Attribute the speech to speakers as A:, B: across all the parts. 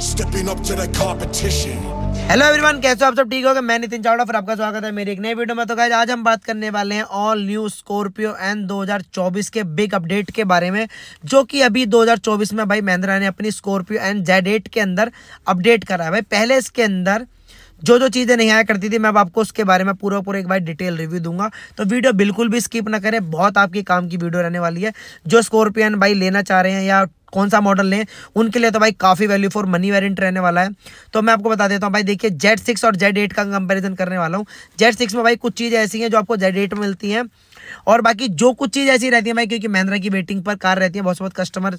A: stepping up to the competition. Hello everyone कैसे हो आप सब ठीक हो गए मैं नितिन चावड़ा फिर आपका स्वागत है मेरी एक नई वीडियो में तो गाइज आज हम बात करने वाले हैं ऑल न्यू स्कॉर्पियो एन 2024 के बिग अपडेट के बारे में जो कि अभी 2024 में भाई महिंद्रा ने अपनी स्कॉर्पियो एन जेड एट के अंदर अपडेट करा है भाई पहले इसके अंदर जो जो चीज़ें नहीं आया करती थी मैं अब आपको उसके बारे में पूरा पूरा एक बार डिटेल रिव्यू दूंगा तो वीडियो बिल्कुल भी स्किप ना करें बहुत आपके काम की वीडियो रहने वाली है जो स्कॉर्पियन भाई लेना चाह रहे हैं या कौन सा मॉडल लें उनके लिए तो भाई काफ़ी वैल्यू फॉर मनी वेरिएंट रहने वाला है तो मैं आपको बता देता हूँ भाई देखिए जेड सिक्स और जेड एट का कंपेरिजन करने वाला हूँ जेड सिक्स में भाई कुछ चीज़ें ऐसी हैं जो आपको जेड एट में मिलती हैं और बाकी जो कुछ चीज़ ऐसी रहती है भाई क्योंकि महिंद्रा की वेटिंग पर कार रहती है बहुत बहुत कस्टमर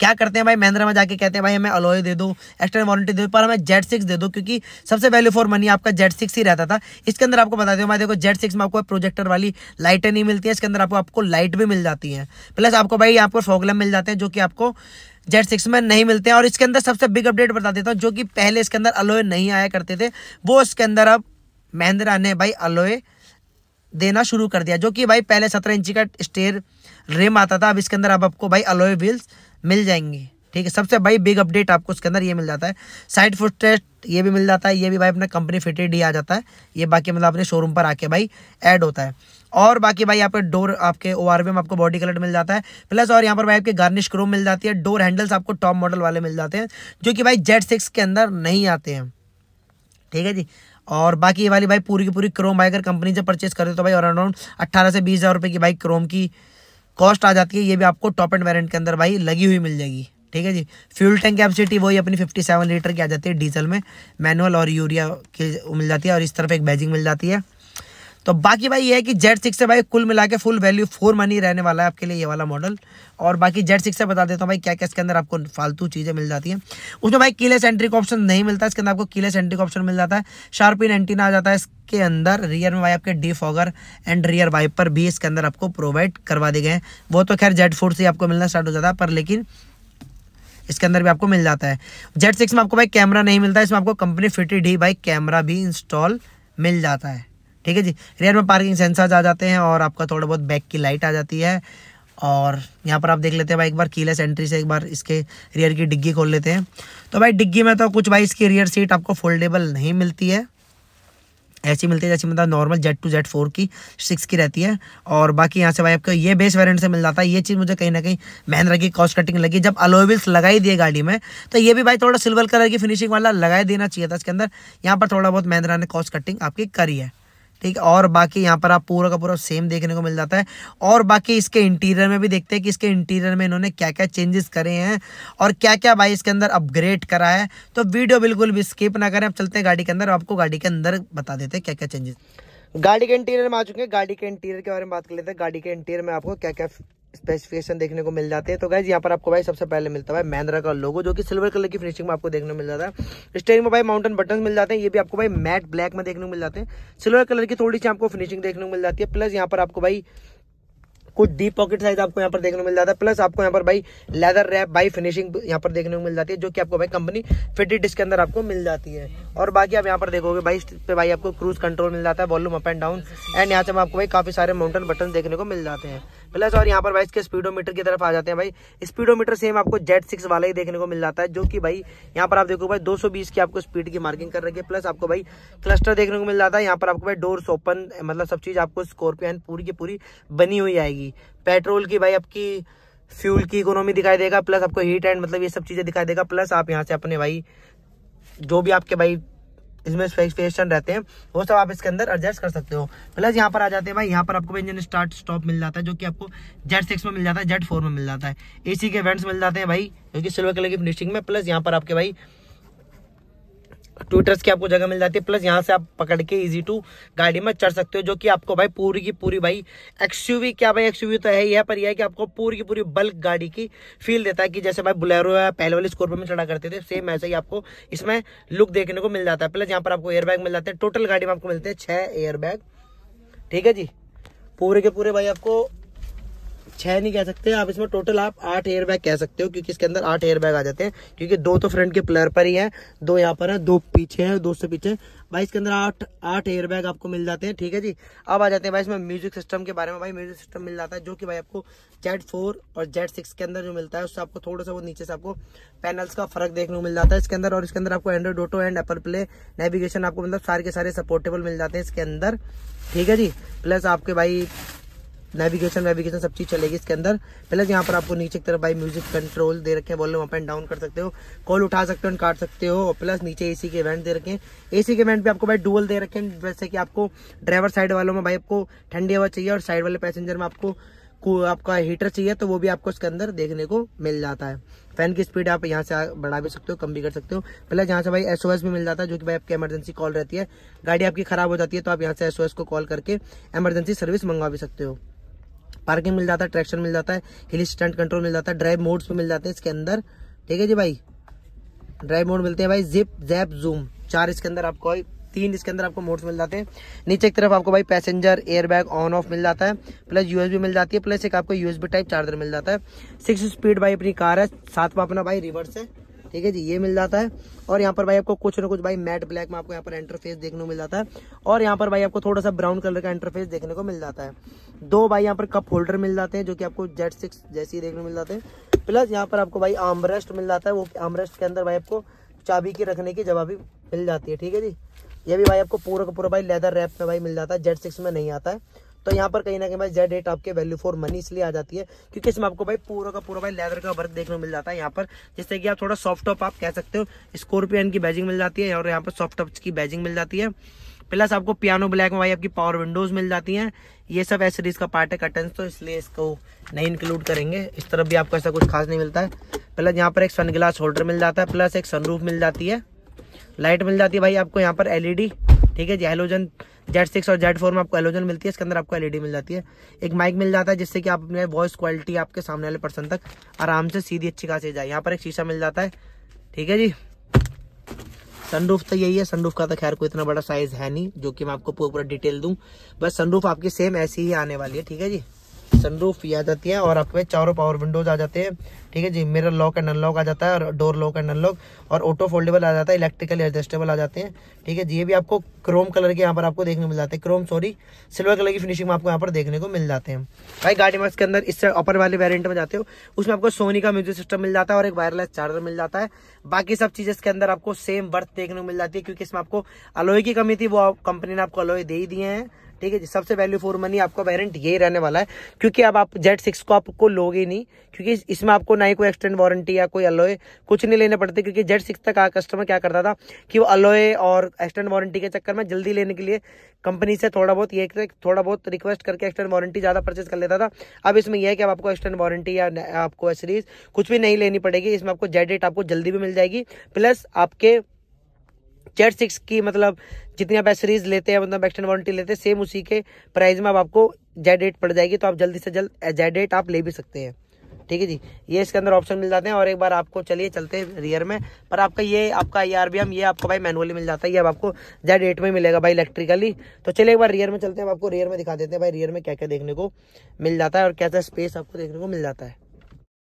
A: क्या करते हैं भाई महिंद्रा में जाके कहते हैं भाई हमें अलॉय दे दो एक्सटर्नल वारंटी दे दो पर हमें जेड सिक्स दे दो क्योंकि सबसे वैल्यू फॉर मनी आपका जेड सिक्स ही रहता था इसके अंदर आपको बता दें भाई देखो जेड सिक्स में आपको प्रोजेक्टर वाली लाइटें नहीं मिलती है इसके अंदर आपको आपको लाइट भी मिल जाती है प्लस आपको भाई यहाँ पर फॉगलम मिल जाते हैं जो कि आपको जेड सिक्स में नहीं मिलते हैं और इसके अंदर सबसे बिग अपडेट बता देता हूँ जो कि पहले इसके अंदर अलोए नहीं आया करते थे वो इसके अंदर अब महिंद्रा ने भाई अलोए देना शुरू कर दिया जो कि भाई पहले सत्रह इंची का स्टेयर रेम आता था अब इसके अंदर अब आपको भाई अलोए व्हील्स मिल जाएंगी ठीक है सबसे भाई बिग अपडेट आपको उसके अंदर ये मिल जाता है साइड फुट टेस्ट ये भी मिल जाता है ये भी भाई अपना कंपनी फिटेड ही आ जाता है ये बाकी मतलब अपने शोरूम पर आके भाई ऐड होता है और बाकी भाई आपके डोर आपके ओ में आपको बॉडी कलर मिल जाता है प्लस और यहाँ पर भाई आपके गार्निश क्रोम मिल जाती है डोर हैंडल्स आपको टॉप मॉडल वाले मिल जाते हैं जो कि भाई जेड सिक्स के अंदर नहीं आते हैं ठीक है जी और बाकी ये वाली भाई पूरी की पूरी क्रोम भाई अगर कंपनी से परचेज करते तो भाई और अराउंड अट्ठारह से बीस हज़ार रुपये की भाई क्रोम की कॉस्ट आ जाती है ये भी आपको टॉप एंड वेरियंट के अंदर भाई लगी हुई मिल जाएगी ठीक है जी फ्यूल टैंक कैपेसिटी वही अपनी 57 लीटर की आ जाती है डीजल में मैनुअल और यूरिया की मिल जाती है और इस तरफ एक बैजिंग मिल जाती है तो बाकी भाई ये है कि जेड सिक्स से भाई कुल मिला के फुल वैल्यू फोर मनी रहने वाला है आपके लिए ये वाला मॉडल और बाकी जेड सिक्स से बता देता हूँ भाई क्या क्या इसके अंदर आपको फालतू चीज़ें मिल जाती हैं उसमें भाई कीलेस एंट्री का ऑप्शन नहीं मिलता इसके अंदर आपको कीलेस एंट्री का ऑप्शन मिल जाता है शार्पिन एंटी एंटीना आ जाता है इसके अंदर रियर में भाई आपके defogger and rear wiper भी इसके अंदर आपको प्रोवाइड करवा दिए गए हैं वो तो खैर जेड फोर से आपको मिलना स्टार्ट हो जाता है पर लेकिन इसके अंदर भी आपको मिल जाता है जेड सिक्स में आपको भाई कैमरा नहीं मिलता इसमें आपको कंपनी फिटी डी भाई कैमरा भी इंस्टॉल मिल जाता है ठीक है जी रियर में पार्किंग सेंसर्स आ जाते हैं और आपका थोड़ा बहुत बैक की लाइट आ जाती है और यहाँ पर आप देख लेते हैं भाई एक बार कीलेस एंट्री से एक बार इसके रियर की डिग्गी खोल लेते हैं तो भाई डिग्गी में तो कुछ भाई इसकी रियर सीट आपको फोल्डेबल नहीं मिलती है ऐसी मिलती है जैसी मतलब normal Z two Z four की सिक्स की रहती है और बाकी यहाँ से भाई आपको ये बेस वेरिएंट से मिल जाता है ये चीज़ मुझे कहीं ना कहीं महिंद्रा की कॉस्ट कटिंग लगी जब अलोविल्स लगाई दिए गाड़ी में तो ये भी भाई थोड़ा सिल्वर कलर की फिनिशिंग वाला लगाई देना चाहिए था इसके अंदर यहाँ पर थोड़ा बहुत महिंद्रा ने कॉस्ट कटिंग आपकी करी है ठीक है और बाकी यहाँ पर आप पूरा का पूरा सेम देखने को मिल जाता है और बाकी इसके इंटीरियर में भी देखते हैं कि इसके इंटीरियर में इन्होंने क्या क्या चेंजेस करे हैं और क्या क्या भाई इसके अंदर अपग्रेड करा है तो वीडियो बिल्कुल भी स्किप ना करें आप चलते हैं गाड़ी के अंदर आपको गाड़ी के अंदर बता देते हैं क्या क्या चेंजेस गाड़ी के इंटीरियर में आ चुके हैं गाड़ी के इंटीरियर के बारे में बात कर लेते हैं गाड़ी के इंटीरियर में आपको क्या क्या स्पेसिफिकेशन देखने को मिल जाते हैं तो गाइज यहाँ पर आपको भाई सबसे पहले मिलता है महिंद्रा का लोगो जो कि सिल्वर कलर की फिनिशिंग में आपको देखने को मिल जाता है स्टेयरिंग में भाई माउंटेन बटन मिल जाते हैं ये भी आपको भाई मैट ब्लैक में देखने को मिल जाते हैं सिल्वर कलर की थोड़ी सी आपको फिनिशिंग देखने को मिल जाती है प्लस यहाँ पर आपको भाई कुछ डीप पॉकेट साइज आपको यहाँ पर देखने को मिल जाता है प्लस आपको यहाँ पर भाई लेदर रैप भाई फिनिशिंग यहाँ पर देखने को मिल जाती है जो कि आपको भाई कंपनी फिटेड डिस्क के अंदर आपको मिल जाती है और बाकी आप यहाँ पर देखोगे भाई पे भाई आपको क्रूज कंट्रोल मिल जाता है volume up and down and यहाँ से आपको भाई काफी सारे माउंटेन बटन देखने को मिल जाते हैं प्लस और यहाँ पर भाई इसके स्पीडोमीटर की तरफ आ जाते हैं भाई स्पीडोमीटर सेम आपको जेट सिक्स वाला ही देखने को मिल जाता है जो कि भाई यहाँ पर आप देखो भाई 220 की आपको स्पीड की मार्किंग कर रखी है प्लस आपको भाई क्लस्टर देखने को मिल जाता है यहाँ पर आपको भाई डोर्स ओपन मतलब सब चीज़ आपको स्कॉर्पियन पूरी की पूरी बनी हुई आएगी पेट्रोल की भाई आपकी फ्यूल की इकोनॉमी दिखाई देगा प्लस आपको हीट एंड मतलब ये सब चीज़ें दिखाई देगा प्लस आप यहाँ से अपने भाई जो भी आपके भाई इसमें स्पेसिफिकेशन रहते हैं वो सब आप इसके अंदर एडजस्ट कर सकते हो प्लस यहाँ पर आ जाते हैं भाई यहाँ पर आपको इंजन स्टार्ट स्टॉप मिल जाता है जो कि आपको जेड सिक्स में मिल जाता है जेड फोर में मिल जाता है एसी के वेंट्स मिल जाते हैं भाई जो कि सिल्वर कलर की फिनिशिंग में प्लस यहाँ पर आपके भाई ट्विटर्स की आपको जगह मिल जाती है प्लस यहाँ से आप पकड़ के इजी टू गाड़ी में चढ़ सकते हो जो कि आपको भाई पूरी की पूरी भाई एक्सयूवी क्या भाई एक्सयूवी तो है ही है पर यह है कि आपको पूरी की पूरी बल्क गाड़ी की फील देता है कि जैसे भाई बुलेरो या पहले वाले स्कोर में चढ़ा करते थे सेम ऐसा ही आपको इसमें लुक देखने को मिल जाता है प्लस यहाँ पर आपको एयरबैग मिल जाते हैं टोटल गाड़ी में आपको मिलते हैं छः एयरबैग ठीक है जी पूरे के पूरे भाई आपको छह नहीं कह सकते आप इसमें टोटल आप आठ एयर बैग कह सकते हो क्योंकि इसके अंदर आठ एयर बैग आ जाते हैं क्योंकि दो तो फ्रंट के प्लेयर पर ही है दो यहाँ पर है दो पीछे है दो से पीछे भाई इसके अंदर आठ आठ एयर बैग आपको मिल जाते हैं ठीक है जी अब आ जाते हैं भाई इसमें म्यूजिक सिस्टम के बारे में भाई म्यूजिक सिस्टम मिल जाता है जो कि भाई आपको जेड फोर और जेड सिक्स के अंदर जो मिलता है उससे आपको थोड़ा सा वो नीचे से आपको पैनल्स का फर्क देखने को मिल जाता है इसके अंदर और इसके अंदर आपको Android auto and Apple play navigation आपको मतलब सारे के सारे सपोर्टेबल मिल जाते हैं इसके अंदर ठीक है जी प्लस आपके भाई नेविगेशन वेविगेशन सब चीज चलेगी इसके अंदर प्लस तो यहाँ पर आपको नीचे की तरफ भाई म्यूजिक कंट्रोल दे रखे हैं वॉल्यूम अप एंड डाउन कर सकते हो कॉल उठा सकते हो काट सकते हो और प्लस नीचे एसी के इवेंट दे रखे हैं ए के इवेंट भी आपको भाई डुअल दे रखे हैं जैसे कि आपको ड्राइवर साइड वालों में भाई आपको ठंडी हवा चाहिए और साइड वाले पैसेंजर में आपको आपका हीटर चाहिए तो वो भी आपको इसके अंदर देखने को मिल जाता है फैन की स्पीड आप यहाँ से बढ़ा भी सकते हो कम भी कर सकते हो प्लस यहाँ से भाई एसओएस भी मिल जाता है जो कि भाई आपकी इमरजेंसी कॉल रहती है गाड़ी आपकी खराब हो जाती है तो आप यहाँ से एसओएस को कॉल करके इमरजेंसी सर्विस मंगवा भी सकते हो पार्किंग मिल जाता है ट्रैक्शन मिल जाता है हिल स्टंट कंट्रोल मिल जाता है ड्राइव मोड्स भी मिल जाते हैं इसके अंदर ठीक है जी भाई ड्राइव मोड मिलते हैं भाई जिप जैप जूम चार इसके अंदर आपको तीन इसके अंदर आपको मोड्स मिल जाते हैं नीचे की तरफ आपको भाई पैसेंजर एयरबैग ऑन ऑफ मिल जाता है प्लस यूएसबी मिल जाती है प्लस एक आपको यूएसबी टाइप चार्जर मिल जाता है सिक्स स्पीड भाई अपनी कार है साथ में अपना भाई रिवर्स है ठीक है जी ये मिल जाता है और यहाँ पर भाई आपको कुछ ना कुछ भाई मैट ब्लैक में आपको यहाँ पर इंटरफेस देखने को मिल जाता है और यहाँ पर भाई आपको थोड़ा सा ब्राउन कलर का इंटरफेस देखने को मिल जाता है दो भाई यहाँ पर कप होल्डर मिल जाते हैं जो कि आपको जेट सिक्स जैसे ही देखने को मिल जाते हैं प्लस यहाँ पर आपको भाई आमरेस्ट मिल जाता है वो आमरेस्ट के अंदर भाई आपको चाबी की रखने की जवाबी मिल जाती है ठीक है जी ये भी भाई आपको पूरा का पूरा भाई लेदर रैप में भाई मिल जाता है जेट सिक्स में नहीं आता है तो यहाँ पर कहीं ना कहीं भाई जेड एट आपके वैल्यू फॉर मनी इसलिए आ जाती है क्योंकि इसमें आपको भाई पूरा का पूरा भाई लेदर का वर्क देखने को मिल जाता है यहाँ पर जिससे कि आप थोड़ा सॉफ्ट टॉप आप कह सकते हो स्कॉर्पियन की बैजिंग मिल जाती है और यहाँ पर सॉफ्ट टॉप की बैजिंग मिल जाती है प्लस आपको पियानो ब्लैक में भाई आपकी पावर विंडोज मिल जाती हैं ये सब एसरीज का पार्ट है कटन तो इसलिए इसको नहीं इंक्लूड करेंगे इस तरफ भी आपको ऐसा कुछ खास नहीं मिलता है प्लस यहाँ पर एक सनग्लास होल्डर मिल जाता है प्लस एक सनरूफ मिल जाती है लाइट मिल जाती है भाई आपको यहाँ पर एलईडी ठीक है जेलोजन जेड सिक्स और जेड फोर में आपको एलोजन मिलती है इसके अंदर आपको एलईडी e मिल जाती है एक माइक मिल जाता है जिससे कि आप अपने वॉइस क्वालिटी आपके सामने वाले पर्सन तक आराम से सीधी अच्छी खासी जाए यहाँ पर एक शीशा मिल जाता है ठीक है जी सनरूफ तो यही है सनरूफ का तो खैर कोई इतना बड़ा साइज है नहीं जो कि मैं आपको पूरा डिटेल दूं बस सनरूफ आपकी सेम ऐसी ही आने वाली है ठीक है जी सनरूफ भी आ जाती है और आपके चारों पावर विंडोज आ जाते हैं ठीक है जी मेरा लॉक एंड अनलॉक आ जाता है और डोर लॉक एंड अनलॉक और ऑटो फोल्डेबल आ जाता है इलेक्ट्रिकली एडजस्टेबल आ जाते हैं ठीक है जी ये भी आपको क्रोम कलर के यहाँ पर आपको देखने मिल जाते हैं क्रोम सॉरी सिल्वर कलर की फिनिशिंग में आपको यहाँ पर देखने को मिल जाते हैं भाई गाड़ी मार्क्स के अंदर इससे अपर वाले वेरियंट में जाते हो उसमें आपको सोनी का म्यूजिक सिस्टम मिल जाता है और एक वायरलेस चार्जर मिल जाता है बाकी सब चीज़ इसके अंदर आपको सेम बर्थ देखने को मिल जाती है क्योंकि इसमें आपको अलोई की कमी थी वो कंपनी ने आपको अलोई दे ही दिए हैं ठीक है जी सबसे वैल्यू फॉर मनी आपका वारंट यही रहने वाला है क्योंकि अब आप जेट सिक्स को आपको लोगे नहीं क्योंकि इसमें आपको ना ही कोई एक्सटेंड वारंटी या कोई अलोए कुछ नहीं लेने पड़ते क्योंकि जेट सिक्स तक कस्टमर क्या करता था कि वो अलोए और एक्सटेंड वारंटी के चक्कर में जल्दी लेने के लिए कंपनी से थोड़ा बहुत ये थोड़ा बहुत रिक्वेस्ट करके एक्सटेंड वारंटी ज़्यादा परचेज कर लेता था अब इसमें यह है कि आपको एक्सटेंड वारंटी या आपको सीरीज कुछ भी नहीं लेनी पड़ेगी इसमें आपको जेड आपको जल्दी भी मिल जाएगी प्लस आपके जेड सिक्स की मतलब जितनी आप एसरीज लेते हैं मतलब एक्सटेंड वारंटी लेते हैं सेम उसी के प्राइस में अब आपको जेड एट पड़ जाएगी तो आप जल्दी से जल्द जेड एट आप ले भी सकते हैं ठीक है जी ये इसके अंदर ऑप्शन मिल जाते हैं और एक बार आपको चलिए चलते हैं रियर में पर आपका ये आपका आई आर ये आपको भाई मैनुअली मिल जाता है ये अब आपको जेड एट में मिलेगा भाई इलेक्ट्रिकली तो चलिए एक बार रियर में चलते हैं आपको रियर में दिखा देते हैं भाई रियर में क्या क्या देखने को मिल जाता है और कैसा स्पेस आपको देखने को मिल जाता है